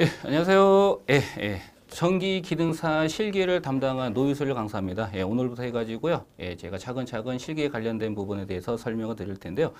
예, 안녕하세요. 예, 예. 전기 기능사 실기를 담당한 노유설 강사입니다. 예, 오늘부터 해가지고요. 예, 제가 차근차근 실기에 관련된 부분에 대해서 설명을 드릴 텐데요.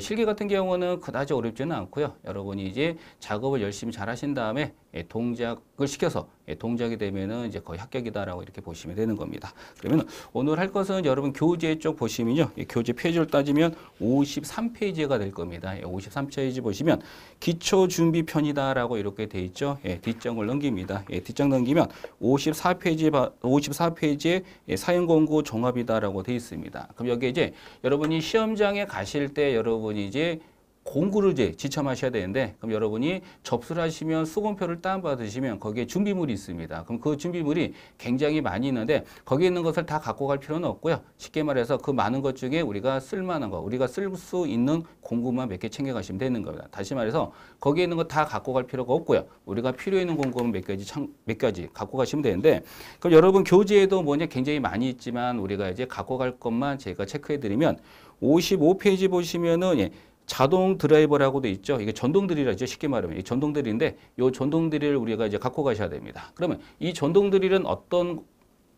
실기 같은 경우는 그다지 어렵지는 않고요. 여러분이 이제 작업을 열심히 잘 하신 다음에 예, 동작을 시켜서 예, 동작이 되면은 이제 거의 합격이다라고 이렇게 보시면 되는 겁니다. 그러면 오늘 할 것은 여러분 교재 쪽 보시면요. 예, 교재 페이지를 따지면 53페이지가 될 겁니다. 예, 53페이지 보시면 기초 준비 편이다라고 이렇게 돼 있죠. 예, 뒷장을 넘깁니다. 예, 뒷장 넘기면 54페이지 54페이지에 사용 권고 종합이다라고 되어 있습니다. 그럼 여기 이제 여러분이 시험장에 가실 때 여러분이 이제 공구를 이제 지참하셔야 되는데 그럼 여러분이 접수를 하시면 수건표를 다운받으시면 거기에 준비물이 있습니다. 그럼 그 준비물이 굉장히 많이 있는데 거기에 있는 것을 다 갖고 갈 필요는 없고요. 쉽게 말해서 그 많은 것 중에 우리가 쓸만한 거 우리가 쓸 수 있는 공구만 몇 개 챙겨가시면 되는 겁니다. 다시 말해서 거기에 있는 거 다 갖고 갈 필요가 없고요. 우리가 필요 있는 공구는 몇 가지 참, 몇 가지 갖고 가시면 되는데 그럼 여러분 교재에도 뭐냐 굉장히 많이 있지만 우리가 이제 갖고 갈 것만 제가 체크해 드리면 55페이지 보시면은 예, 자동 드라이버라고도 있죠. 이게 전동 드릴이죠. 쉽게 말하면 이 전동 드릴인데 이 전동 드릴을 우리가 이제 갖고 가셔야 됩니다. 그러면 이 전동 드릴은 어떤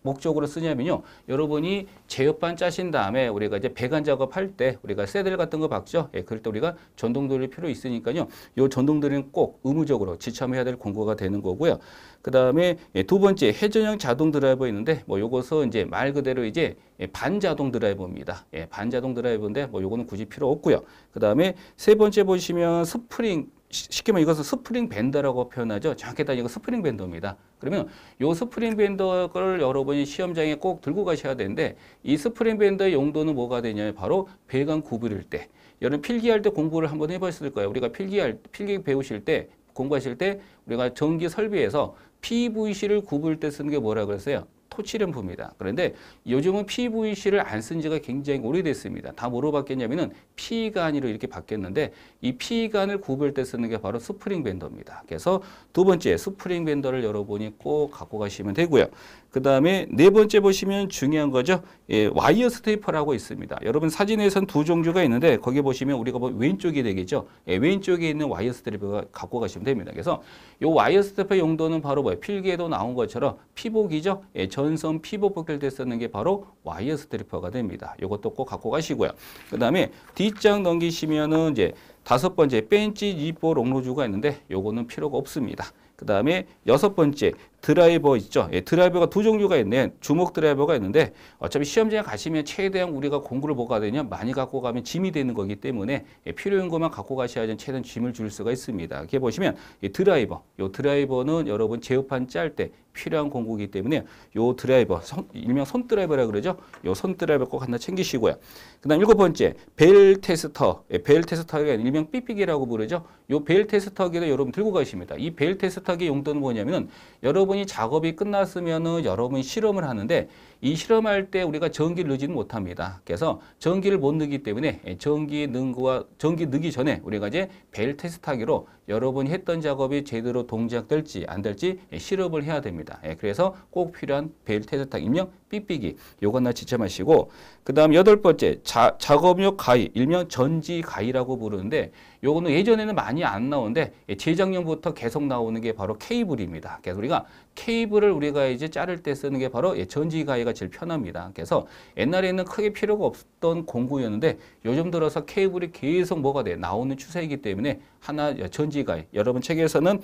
목적으로 쓰냐면요. 여러분이 제어반 짜신 다음에 우리가 이제 배관 작업할 때 우리가 세들 같은 거 박죠. 예, 그럴 때 우리가 전동 드릴 필요 있으니까요. 요 전동 드릴은 꼭 의무적으로 지참해야 될 공고가 되는 거고요. 그다음에 예, 두 번째 회전형 자동 드라이버 있는데 뭐 요것은 이제 말 그대로 이제 예, 반자동 드라이버입니다. 예, 반자동 드라이버인데 뭐 요거는 굳이 필요 없고요. 그다음에 세 번째 보시면 스프링 쉽게 말해면 이것은 스프링 밴더라고 표현하죠. 정확히 따지면 스프링 밴더입니다. 그러면 이 스프링 밴더를 여러분이 시험장에 꼭 들고 가셔야 되는데 이 스프링 밴더의 용도는 뭐가 되냐면 바로 배관 구부릴 때 여러분 필기할 때 공부를 한번 해봤을 거예요. 우리가 필기할 필기 배우실 때 공부하실 때 우리가 전기 설비에서 PVC를 구부릴 때 쓰는 게 뭐라 고 그랬어요? 토치름봅니다 그런데 요즘은 PVC를 안 쓴 지가 굉장히 오래됐습니다. 다 뭐로 바뀌었냐면은 피간이로 이렇게 바뀌었는데 이 피간을 구별 때 쓰는 게 바로 스프링 밴더입니다. 그래서 두 번째 스프링 밴더를 여러분이 꼭 갖고 가시면 되고요. 그 다음에 네 번째 보시면 중요한 거죠. 예, 와이어 스테이퍼라고 있습니다. 여러분 사진에선 두 종류가 있는데 거기 보시면 우리가 보 뭐 왼쪽이 되겠죠. 예, 왼쪽에 있는 와이어 스테이퍼가 갖고 가시면 됩니다. 그래서 이 와이어 스테이퍼 용도는 바로 뭐예요? 필기에도 나온 것처럼 피복이죠. 예, 전선 피복 벗결됐 쓰는 게 바로 와이어 스테이퍼가 됩니다. 이것도 꼭 갖고 가시고요. 그 다음에 뒷장 넘기시면은 이제 다섯 번째 벤치 지포 롱로주가 있는데 요거는 필요가 없습니다. 그 다음에 여섯 번째 드라이버 있죠. 예, 드라이버가 두 종류가 있네. 주목 드라이버가 있는데 어차피 시험장에 가시면 최대한 우리가 공구를 뭐가 되냐 많이 갖고 가면 짐이 되는 거기 때문에 예, 필요한 것만 갖고 가셔야지 최대한 짐을 줄 수가 있습니다. 이렇게 보시면 이 드라이버, 요 드라이버는 여러분 제어판 짤 때 필요한 공구이기 때문에 요 드라이버, 선, 일명 손 드라이버라 그러죠. 요손 드라이버 꼭 하나 챙기시고요. 그다음 일곱 번째 벨 테스터, 예, 벨 테스터가 일명 삐삐기라고 부르죠. 요벨 테스터기를 여러분 들고 가십니다. 이벨 테스터기 용도는 뭐냐면은 여러분 여러분이 작업이 끝났으면 여러분이 실험을 하는데 이 실험할 때 우리가 전기를 넣지는 못합니다. 그래서 전기를 못 넣기 때문에 전기 넣은 거와 전기 넣기 전에 우리가 이제 벨 테스트하기로 여러분이 했던 작업이 제대로 동작될지 안 될지 실험을 해야 됩니다. 예, 그래서 꼭 필요한 베일 테스탁 일명 삑삑이 요건 나 지체 마시고 그 다음 여덟 번째 자, 작업용 가위 일명 전지 가위라고 부르는데 요거는 예전에는 많이 안 나오는데 예, 재작년부터 계속 나오는 게 바로 케이블입니다. 그래서 우리가 케이블을 우리가 이제 자를 때 쓰는 게 바로 예, 전지 가위가 제일 편합니다. 그래서 옛날에는 크게 필요가 없던 공구였는데 요즘 들어서 케이블이 계속 뭐가 돼 나오는 추세이기 때문에 하나 예, 전지 가위. 여러분 책에서는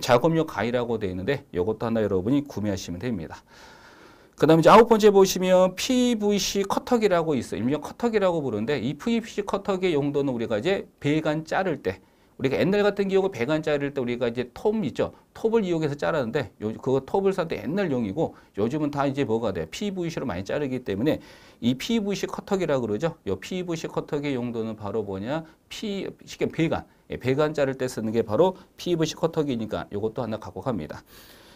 작업용 예, 가위라고 되어 있는데 이것도 하나 여러분이 구매하시면 됩니다. 그 다음에 이제 아홉 번째 보시면 PVC 커터기라고 있어요. 일명 커터기라고 부르는데 이 PVC 커터기의 용도는 우리가 이제 배관 자를 때 우리가 옛날 같은 경우 1 0 0 자를 때 우리가 이제 톱 있죠. 톱을 이용해서 자르는데 요, 그거 톱을 살때 옛날 용이고 요즘은 다 이제 뭐가 돼요? PVC로 많이 자르기 때문에 이 PVC 커터기라고 그러죠. 요 PVC 커터기 용도는 바로 뭐냐? P, 쉽게 배관. 예, 배관 자를 때 쓰는 게 바로 PVC 커터기니까 요것도 하나 갖고 갑니다.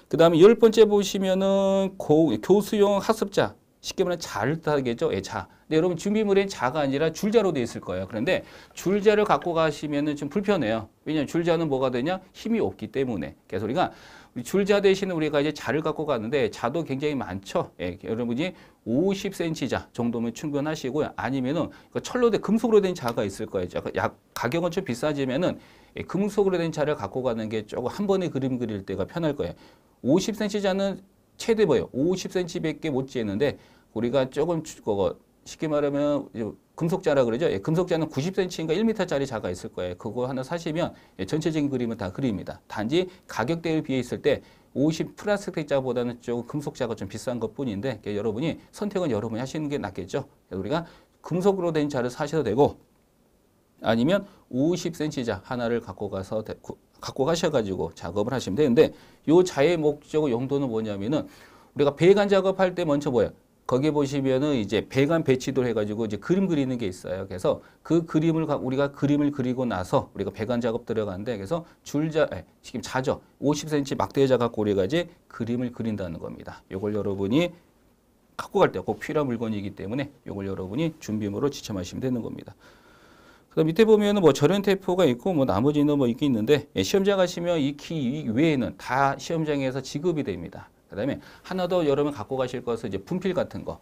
그 다음에 열 번째 보시면은 고, 교수용 학습자 쉽게 말하면 자를 뜻하겠죠. 예, 자. 근데 여러분 준비물엔 자가 아니라 줄자로 돼 있을 거예요. 그런데 줄자를 갖고 가시면은 좀 불편해요. 왜냐하면 줄자는 뭐가 되냐? 힘이 없기 때문에. 그래서 우리가 줄자 대신 우리가 이제 자를 갖고 가는데 자도 굉장히 많죠. 예, 여러분이 50cm 자 정도면 충분하시고요. 아니면은 그 철로 된 금속으로 된 자가 있을 거예요. 그 약 가격은 좀 비싸지면은 예, 금속으로 된 자를 갖고 가는 게 조금 한 번에 그림 그릴 때가 편할 거예요. 50cm 자는 최대 뭐예요? 50cm밖에 못 재는데 우리가 조금 쉽게 말하면 금속자라 그러죠. 예, 금속자는 90cm인가 1m짜리 자가 있을 거예요. 그거 하나 사시면 예, 전체적인 그림은 다 그립니다. 단지 가격대에 비해 있을 때 50 플라스틱 자보다는 조금 금속자가 좀 비싼 것뿐인데 그 여러분이 선택은 여러분이 하시는 게 낫겠죠. 우리가 금속으로 된 자를 사셔도 되고 아니면 50cm 자 하나를 갖고 가서 데, 구, 갖고 가셔가지고 작업을 하시면 되는데 이 자의 목적 용도는 뭐냐면은 우리가 배관 작업할 때 먼저 뭐예요? 거기에 보시면은 이제 배관 배치도 해가지고 이제 그림 그리는 게 있어요. 그래서 그 그림을 우리가 그림을 그리고 나서 우리가 배관 작업 들어가는데 그래서 줄자 아니, 지금 자죠. 50cm 막대자 가고 우리가 지 그림을 그린다는 겁니다. 이걸 여러분이 갖고 갈 때 꼭 필요한 물건이기 때문에 이걸 여러분이 준비물로 지참하시면 되는 겁니다. 그다음 밑에 보면은 뭐 절연 테이프가 있고 뭐 나머지는 뭐 있긴 있는데 예, 시험장 가시면 이 키 외에는 다 시험장에서 지급이 됩니다. 그다음에 하나 더 여러분 갖고 가실 것은 이제 분필 같은 거.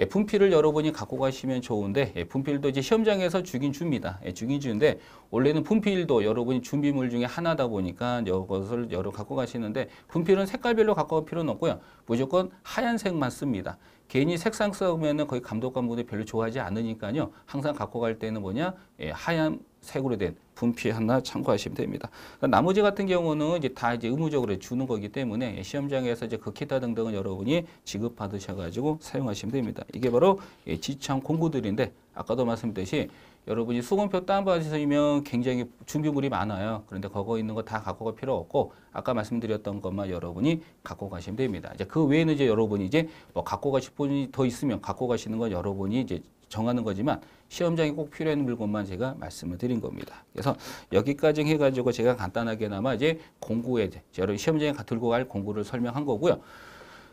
예, 분필을 여러분이 갖고 가시면 좋은데 예, 분필도 이제 시험장에서 주긴 줍니다. 예, 주긴 주는데 원래는 분필도 여러분이 준비물 중에 하나다 보니까 이것을 여러 갖고 가시는데 분필은 색깔별로 갖고 갈 필요는 없고요. 무조건 하얀색만 씁니다. 괜히 색상 써면 거의 감독관분들 별로 좋아하지 않으니까요. 항상 갖고 갈 때는 뭐냐 예, 하얀 색으로 된 분필 하나 참고하시면 됩니다. 그러니까 나머지 같은 경우는 이제 다 이제 의무적으로 주는 거기 때문에 시험장에서 이제 그 기타 등등은 여러분이 지급받으셔가지고 사용하시면 됩니다. 이게 바로 예, 지참 공구들인데 아까도 말씀드렸듯이 여러분이 수건표 다운받으시면 굉장히 준비물이 많아요. 그런데 거기 있는 거 다 갖고 갈 필요 없고 아까 말씀드렸던 것만 여러분이 갖고 가시면 됩니다. 이제 그 외에는 이제 여러분이 이제 뭐 갖고 가실 분이 더 있으면 갖고 가시는 건 여러분이 이제 정하는 거지만 시험장에 꼭 필요한 물건만 제가 말씀을 드린 겁니다. 그래서 여기까지 해가지고 제가 간단하게나마 이제 공구에 여러 시험장에 들고 갈 공구를 설명한 거고요.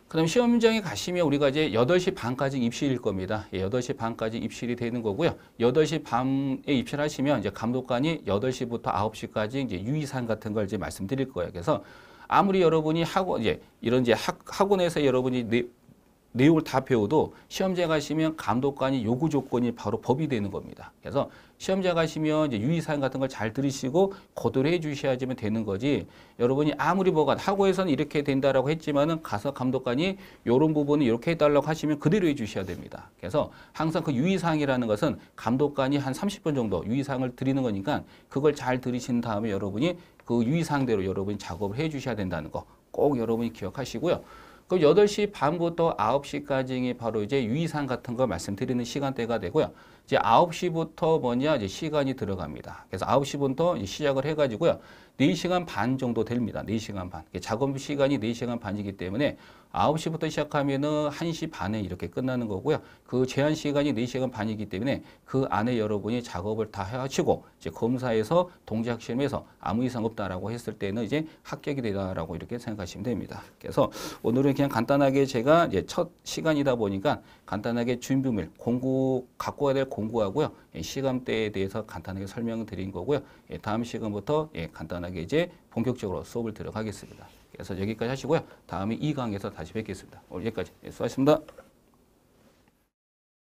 그럼 시험장에 가시면 우리가 이제 8시 반까지 입실일 겁니다. 예, 8시 반까지 입실이 되는 거고요. 8시 반에 입실하시면 이제 감독관이 8시부터 9시까지 이제 유의사항 같은 걸 이제 말씀드릴 거예요. 그래서 아무리 여러분이 학원, 예, 이런 이제 학, 학원에서 여러분이 내용을 다 배워도 시험제 가시면 감독관이 요구 조건이 바로 법이 되는 겁니다. 그래서 시험제 가시면 이제 유의사항 같은 걸 잘 들으시고 고도를 해주셔야지 되는 거지 여러분이 아무리 뭐가 학고에서는 이렇게 된다라고 했지만은 가서 감독관이 요런 부분을 이렇게 해달라고 하시면 그대로 해 주셔야 됩니다. 그래서 항상 그 유의사항이라는 것은 감독관이 한 30분 정도 유의사항을 드리는 거니까 그걸 잘 들으신 다음에 여러분이 그 유의사항대로 여러분이 작업을 해 주셔야 된다는 거 꼭 여러분이 기억하시고요. 그 8시 반부터 9시까지 바로 이제 유의사항 같은 거 말씀드리는 시간대가 되고요. 이제 9시부터 뭐냐 이제 시간이 들어갑니다. 그래서 9시부터 시작을 해가지고요. 4시간 반 정도 됩니다. 4시간 반. 작업 시간이 4시간 반이기 때문에 9시부터 시작하면은 1시 반에 이렇게 끝나는 거고요. 그 제한 시간이 4시간 반이기 때문에 그 안에 여러분이 작업을 다 하시고 이제 검사에서 동작 시험에서 아무 이상 없다라고 했을 때는 이제 합격이 되다라고 이렇게 생각하시면 됩니다. 그래서 오늘은 그냥 간단하게 제가 이제 첫 시간이다 보니까 간단하게 준비물 공구 갖고 와야 될 공구하고요. 예, 시간대에 대해서 간단하게 설명드린 거고요. 예, 다음 시간부터 예, 간단하게 간단하게 이제 본격적으로 수업을 들어가겠습니다. 그래서 여기까지 하시고요. 다음에 2강에서 다시 뵙겠습니다. 오늘 여기까지 네, 수고하셨습니다.